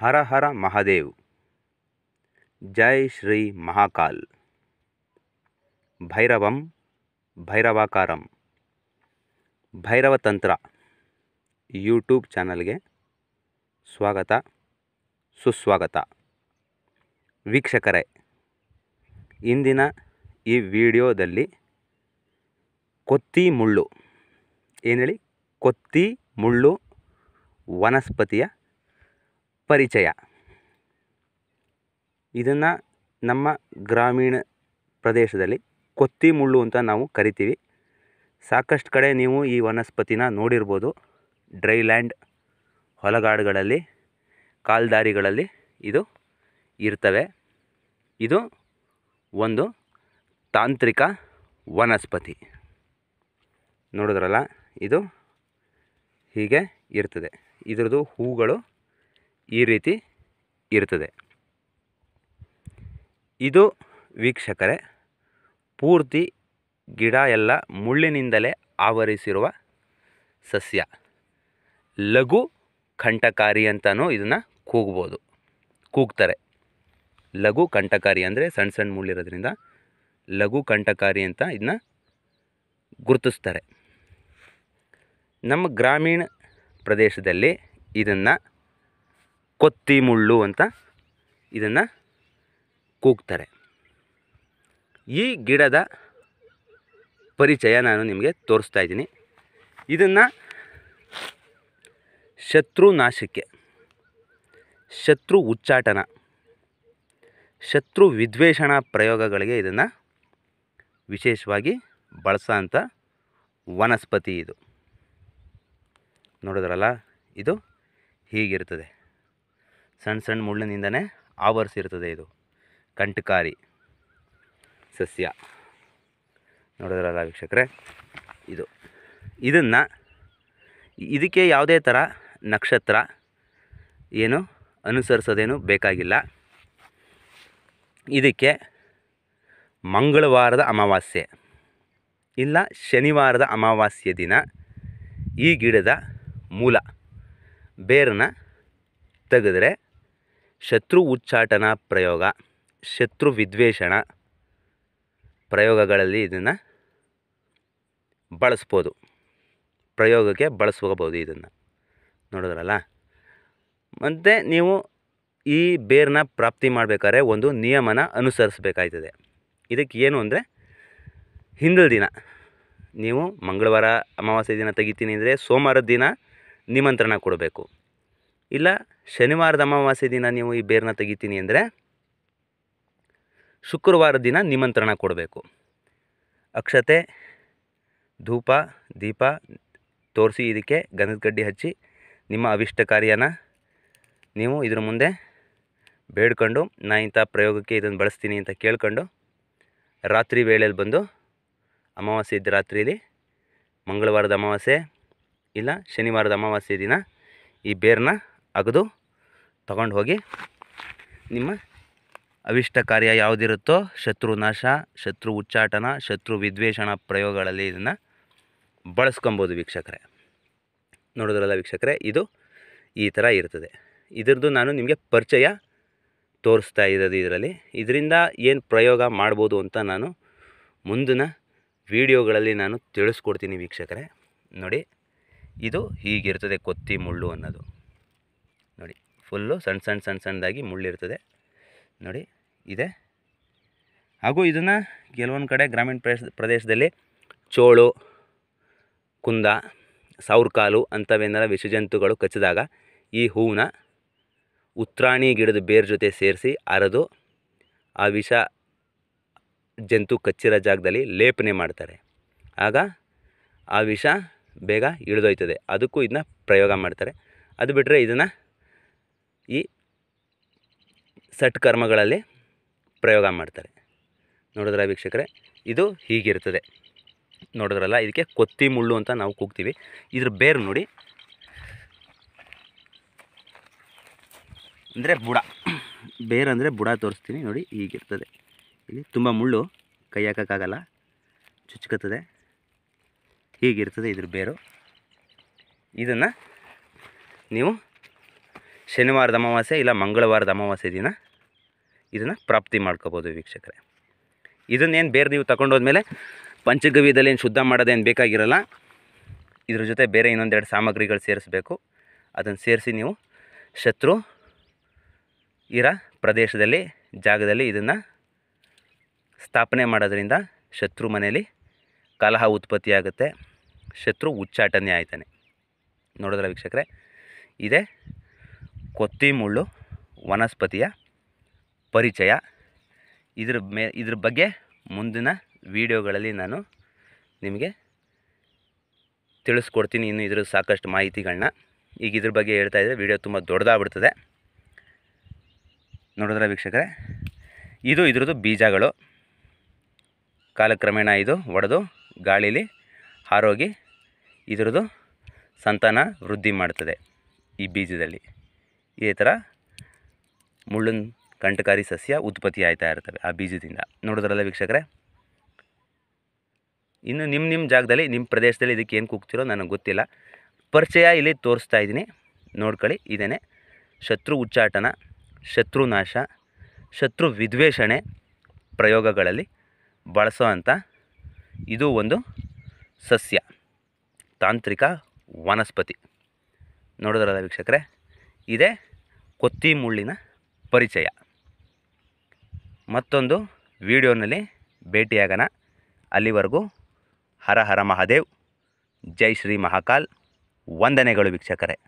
ಹರ ಹರ ಮಹಾದೇವ್ ಜೈ ಶ್ರೀ ಮಹಾಕಾಲ್ ಭೈರವಂ ಭೈರವಾಕಾರಂ ಭೈರವತಂತ್ರ ಯೂಟ್ಯೂಬ್ ಚಾನಲ್ಗೆ ಸ್ವಾಗತ ಸುಸ್ವಾಗತ ವೀಕ್ಷಕರೇ ಇಂದಿನ ಈ ವಿಡಿಯೋದಲ್ಲಿ ಕೊತ್ತಿ ಮುಳ್ಳು ಏನು ಹೇಳಿ ಕೊತ್ತಿ ಮುಳ್ಳು ವನಸ್ಪತಿಯ ಪರಿಚಯ ಇದನ್ನು ನಮ್ಮ ಗ್ರಾಮೀಣ ಪ್ರದೇಶದಲ್ಲಿ ಕೊತ್ತಿ ಮುಳ್ಳು ಅಂತ ನಾವು ಕರಿತೀವಿ ಸಾಕಷ್ಟು ಕಡೆ ನೀವು ಈ ವನಸ್ಪತಿನ ನೋಡಿರ್ಬೋದು ಡ್ರೈಲ್ಯಾಂಡ್ ಹೊಲಗಾಡುಗಳಲ್ಲಿ ಕಾಲ್ದಾರಿಗಳಲ್ಲಿ ಇದು ಇರ್ತವೆ ಇದು ಒಂದು ತಾಂತ್ರಿಕ ವನಸ್ಪತಿ ನೋಡಿದ್ರಲ್ಲ ಇದು ಹೀಗೆ ಇರ್ತದೆ ಇದರದು ಹೂಗಳು ಈ ರೀತಿ ಇರ್ತದೆ ಇದು ವೀಕ್ಷಕರೇ ಪೂರ್ತಿ ಗಿಡ ಎಲ್ಲ ಮುಳ್ಳಿನಿಂದಲೇ ಆವರಿಸಿರುವ ಸಸ್ಯ ಲಘು ಕಂಠಕಾರಿ ಅಂತಲೂ ಇದನ್ನು ಕೂಗ್ಬೋದು ಕೂಗ್ತಾರೆ ಲಘು ಕಂಠಕಾರಿ ಅಂದರೆ ಸಣ್ಣ ಸಣ್ಣ ಮುಳ್ಳಿರೋದ್ರಿಂದ ಲಘು ಕಂಠಕಾರಿ ಅಂತ ಇದನ್ನ ಗುರುತಿಸ್ತಾರೆ ನಮ್ಮ ಗ್ರಾಮೀಣ ಪ್ರದೇಶದಲ್ಲಿ ಇದನ್ನು ಕೊತ್ತಿ ಮುಳ್ಳು ಅಂತ ಇದನ್ನು ಕೂಗ್ತಾರೆ ಈ ಗಿಡದ ಪರಿಚಯ ನಾನು ನಿಮಗೆ ತೋರಿಸ್ತಾ ಇದ್ದೀನಿ ಇದನ್ನು ಶತ್ರು ಶತ್ರು ಉಚ್ಚಾಟನ ಶತ್ರು ವಿದ್ವೇಷಣ ಪ್ರಯೋಗಗಳಿಗೆ ಇದನ್ನು ವಿಶೇಷವಾಗಿ ಬಳಸೋಂಥ ವನಸ್ಪತಿ ಇದು ನೋಡಿದ್ರಲ್ಲ ಇದು ಹೀಗಿರ್ತದೆ ಸಣ್ಣ ಸಣ್ಣ ಮುಳ್ಳಿನಿಂದನೇ ಆವರಿಸಿರ್ತದೆ ಇದು ಕಂಟಕಾರಿ ಸಸ್ಯ ನೋಡಿದ್ರಲ್ಲ ವೀಕ್ಷಕರೇ ಇದು ಇದನ್ನು ಇದಕ್ಕೆ ಯಾವುದೇ ಥರ ನಕ್ಷತ್ರ ಏನು ಅನುಸರಿಸೋದೇನು ಬೇಕಾಗಿಲ್ಲ ಇದಕ್ಕೆ ಮಂಗಳವಾರದ ಅಮಾವಾಸ್ಯೆ ಇಲ್ಲ ಶನಿವಾರದ ಅಮಾವಾಸ್ಯೆ ದಿನ ಈ ಗಿಡದ ಮೂಲ ಬೇರನ್ನು ತೆಗೆದ್ರೆ ಶತ್ರು ಉಚ್ಚಾಟನ ಪ್ರಯೋಗ ಶತ್ರು ವಿದ್ವೇಷಣ ಪ್ರಯೋಗಗಳಲ್ಲಿ ಇದನ್ನು ಬಳಸ್ಬೋದು ಪ್ರಯೋಗಕ್ಕೆ ಬಳಸ್ಕೋಬೋದು ಇದನ್ನು ನೋಡಿದ್ರಲ್ಲ ಮತ್ತು ನೀವು ಈ ಬೇರನ್ನ ಪ್ರಾಪ್ತಿ ಮಾಡಬೇಕಾದ್ರೆ ಒಂದು ನಿಯಮನ ಅನುಸರಿಸಬೇಕಾಯ್ತದೆ ಇದಕ್ಕೆ ಏನು ಅಂದರೆ ಹಿಂದಿನ ದಿನ ನೀವು ಮಂಗಳವಾರ ಅಮಾವಾಸ್ಯೆ ದಿನ ತೆಗಿತೀನಿ ಅಂದರೆ ಸೋಮವಾರದ ದಿನ ನಿಮಂತ್ರಣ ಕೊಡಬೇಕು ಇಲ್ಲ ಶನಿವಾರದ ಅಮಾವಾಸ್ಯ ದಿನ ನೀವು ಈ ಬೇರನ್ನ ತೆಗಿತೀನಿ ಅಂದರೆ ಶುಕ್ರವಾರ ದಿನ ನಿಮಂತ್ರಣ ಕೊಡಬೇಕು ಅಕ್ಷತೆ ಧೂಪ ದೀಪ ತೋರಿಸಿ ಇದಕ್ಕೆ ಗಂಧದ ಕಡ್ಡಿ ಹಚ್ಚಿ ನಿಮ್ಮ ಅವಿಷ್ಟ ಕಾರ್ಯನ ನೀವು ಇದ್ರ ಮುಂದೆ ಬೇಡ್ಕೊಂಡು ನಾ ಇಂಥ ಪ್ರಯೋಗಕ್ಕೆ ಇದನ್ನು ಬಳಸ್ತೀನಿ ಅಂತ ಕೇಳ್ಕೊಂಡು ರಾತ್ರಿ ವೇಳೆಯಲ್ಲಿ ಬಂದು ಅಮಾವಾಸ್ಯ ಇದ್ದ ರಾತ್ರಿಯಲ್ಲಿ ಮಂಗಳವಾರದ ಅಮಾವಾಸ್ಯೆ ಇಲ್ಲ ಶನಿವಾರದ ಅಮಾವಾಸ್ಯೆ ದಿನ ಈ ಬೇರನ್ನ ಅಗದು ತಗೊಂಡು ಹೋಗಿ ನಿಮ್ಮ ಅವಿಷ್ಟ ಕಾರ್ಯ ಯಾವುದಿರುತ್ತೋ ಶತ್ರು ನಾಶ ಶತ್ರು ಉಚ್ಚಾಟನ ಶತ್ರು ವಿದ್ವೇಷಣ ಪ್ರಯೋಗಗಳಲ್ಲಿ ಇದನ್ನು ಬಳಸ್ಕೊಬೋದು ವೀಕ್ಷಕರೇ ನೋಡಿದ್ರಲ್ಲ ವೀಕ್ಷಕರೇ ಇದು ಈ ಥರ ಇರ್ತದೆ ಇದರದ್ದು ನಾನು ನಿಮಗೆ ಪರಿಚಯ ತೋರಿಸ್ತಾ ಇರೋದು ಇದರಲ್ಲಿ ಇದರಿಂದ ಏನು ಪ್ರಯೋಗ ಮಾಡ್ಬೋದು ಅಂತ ನಾನು ಮುಂದಿನ ವಿಡಿಯೋಗಳಲ್ಲಿ ನಾನು ತಿಳಿಸ್ಕೊಡ್ತೀನಿ ವೀಕ್ಷಕರೇ ನೋಡಿ ಇದು ಹೀಗಿರ್ತದೆ ಕೊತ್ತಿ ಮುಳ್ಳು ಅನ್ನೋದು ಫುಲ್ಲು ಸಣ್ಣ ಸಣ್ಣ ಸಣ್ಣ ಸಣ್ಣದಾಗಿ ಮುಳ್ಳಿರ್ತದೆ ನೋಡಿ ಇದೆ ಹಾಗೂ ಇದನ್ನು ಕೆಲವೊಂದು ಕಡೆ ಗ್ರಾಮೀಣ ಪ್ರದೇಶದಲ್ಲಿ ಚೋಳು ಕುಂದ ಸೌರ್ಕಾಲು ಅಂಥವೇನಾರ ವಿಷಜಂತುಗಳು ಕಚ್ಚಿದಾಗ ಈ ಹೂವನ್ನ ಉತ್ರಾಣಿ ಗಿಡದ ಬೇರ್ ಜೊತೆ ಸೇರಿಸಿ ಅರದು ಆ ವಿಷ ಜಂತು ಕಚ್ಚಿರೋ ಜಾಗದಲ್ಲಿ ಲೇಪನೆ ಮಾಡ್ತಾರೆ ಆಗ ಆ ವಿಷ ಬೇಗ ಇಳಿದೋಯ್ತದೆ ಅದಕ್ಕೂ ಇದನ್ನ ಪ್ರಯೋಗ ಮಾಡ್ತಾರೆ ಅದು ಬಿಟ್ಟರೆ ಇದನ್ನು ಈ ಸಟ್ ಕರ್ಮಗಳಲ್ಲಿ ಪ್ರಯೋಗ ಮಾಡ್ತಾರೆ ನೋಡಿದ್ರೆ ವೀಕ್ಷಕರೇ ಇದು ಹೀಗಿರ್ತದೆ ನೋಡಿದ್ರಲ್ಲ ಇದಕ್ಕೆ ಕೊತ್ತಿ ಮುಳ್ಳು ಅಂತ ನಾವು ಕೂಗ್ತೀವಿ ಇದ್ರ ಬೇರು ನೋಡಿ ಅಂದರೆ ಬುಡ ಅಂದರೆ ಬುಡ ತೋರಿಸ್ತೀನಿ ನೋಡಿ ಹೀಗಿರ್ತದೆ ಇಲ್ಲಿ ತುಂಬ ಮುಳ್ಳು ಕೈ ಹಾಕೋಕ್ಕಾಗಲ್ಲ ಚುಚ್ಕತ್ತದೆ ಹೀಗಿರ್ತದೆ ಇದ್ರ ಬೇರು ಇದನ್ನು ನೀವು ಶನಿವಾರದ ಅಮಾವಾಸ್ಯೆ ಇಲ್ಲ ಮಂಗಳವಾರದ ಅಮಾವಾಸ್ಯೆ ದಿನ ಇದನ್ನು ಪ್ರಾಪ್ತಿ ಮಾಡ್ಕೋಬೋದು ವೀಕ್ಷಕರೇ ಇದನ್ನೇನು ಬೇರೆ ನೀವು ತಗೊಂಡೋದ್ಮೇಲೆ ಪಂಚಗವ್ಯದಲ್ಲಿ ಏನು ಶುದ್ಧ ಮಾಡೋದೇನು ಬೇಕಾಗಿರಲ್ಲ ಇದ್ರ ಜೊತೆ ಬೇರೆ ಇನ್ನೊಂದೆರಡು ಸಾಮಗ್ರಿಗಳು ಸೇರಿಸಬೇಕು ಅದನ್ನು ಸೇರಿಸಿ ನೀವು ಶತ್ರು ಇರೋ ಪ್ರದೇಶದಲ್ಲಿ ಜಾಗದಲ್ಲಿ ಇದನ್ನು ಸ್ಥಾಪನೆ ಮಾಡೋದ್ರಿಂದ ಶತ್ರು ಮನೆಯಲ್ಲಿ ಕಲಹ ಆಗುತ್ತೆ ಶತ್ರು ಉಚ್ಚಾಟನೆ ಆಯ್ತಾನೆ ನೋಡಿದ್ರೆ ವೀಕ್ಷಕರೇ ಇದೇ ಕೊತ್ತಿಮುಳ್ಳು ವನಸ್ಪತಿಯ ಪರಿಚಯ ಇದ್ರ ಮೇ ಇದ್ರ ಬಗ್ಗೆ ಮುಂದಿನ ವೀಡಿಯೋಗಳಲ್ಲಿ ನಾನು ನಿಮಗೆ ತಿಳಿಸ್ಕೊಡ್ತೀನಿ ಇನ್ನು ಇದ್ರ ಸಾಕಷ್ಟು ಮಾಹಿತಿಗಳನ್ನ ಈಗ ಇದ್ರ ಬಗ್ಗೆ ಹೇಳ್ತಾ ಇದ್ದರೆ ವೀಡಿಯೋ ತುಂಬ ದೊಡ್ಡದಾಗ್ಬಿಡ್ತದೆ ನೋಡಿದ್ರೆ ವೀಕ್ಷಕರೇ ಇದು ಇದ್ರದ್ದು ಬೀಜಗಳು ಕಾಲಕ್ರಮೇಣ ಇದು ಒಡೆದು ಗಾಳಿಲಿ ಹಾರೋಗಿ ಇದ್ರದ್ದು ಸಂತಾನ ವೃದ್ಧಿ ಮಾಡ್ತದೆ ಈ ಬೀಜದಲ್ಲಿ ಈ ಥರ ಮುಳ್ಳನ್ ಕಂಟಕಾರಿ ಸಸ್ಯ ಉತ್ಪತ್ತಿ ಆಯ್ತಾ ಇರ್ತವೆ ಆ ಬೀಜದಿಂದ ನೋಡಿದ್ರಲ್ಲ ವೀಕ್ಷಕರೇ ಇನ್ನು ನಿಮ್ಮ ನಿಮ್ಮ ಜಾಗದಲ್ಲಿ ನಿಮ್ಮ ಪ್ರದೇಶದಲ್ಲಿ ಇದಕ್ಕೆ ಏನು ಕೂಗ್ತಿರೋ ನನಗೆ ಗೊತ್ತಿಲ್ಲ ಪರಿಚಯ ಇಲ್ಲಿ ತೋರಿಸ್ತಾ ಇದ್ದೀನಿ ನೋಡ್ಕೊಳ್ಳಿ ಇದೇ ಶತ್ರು ಉಚ್ಚಾಟನ ಶತ್ರು ನಾಶ ಶತ್ರು ವಿದ್ವೇಷಣೆ ಪ್ರಯೋಗಗಳಲ್ಲಿ ಬಳಸೋ ಅಂಥ ಇದು ಒಂದು ಸಸ್ಯ ತಾಂತ್ರಿಕ ವನಸ್ಪತಿ ನೋಡಿದ್ರಲ್ಲ ವೀಕ್ಷಕರೇ ಇದೇ ಕೊತ್ತಿ ಮುಳ್ಳಿನ ಪರಿಚಯ ಮತ್ತೊಂದು ವಿಡಿಯೋನಲ್ಲಿ ಭೇಟಿಯಾಗೋಣ ಅಲ್ಲಿವರೆಗೂ ಹರ ಹರ ಮಹಾದೇವ್ ಜೈ ಶ್ರೀ ಮಹಾಕಾಲ್ ವಂದನೆಗಳು ವೀಕ್ಷಕರೇ